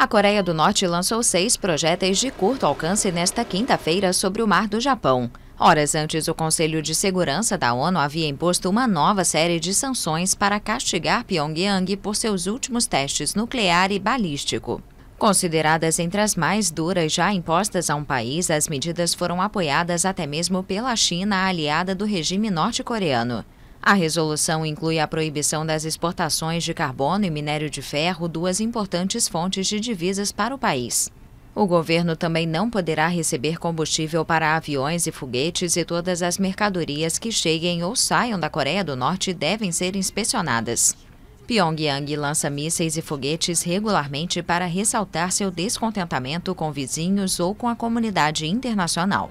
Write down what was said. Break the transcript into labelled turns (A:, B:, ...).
A: A Coreia do Norte lançou seis projéteis de curto alcance nesta quinta-feira sobre o mar do Japão. Horas antes, o Conselho de Segurança da ONU havia imposto uma nova série de sanções para castigar Pyongyang por seus últimos testes nuclear e balístico. Consideradas entre as mais duras já impostas a um país, as medidas foram apoiadas até mesmo pela China, aliada do regime norte-coreano. A resolução inclui a proibição das exportações de carbono e minério de ferro, duas importantes fontes de divisas para o país. O governo também não poderá receber combustível para aviões e foguetes e todas as mercadorias que cheguem ou saiam da Coreia do Norte devem ser inspecionadas. Pyongyang lança mísseis e foguetes regularmente para ressaltar seu descontentamento com vizinhos ou com a comunidade internacional.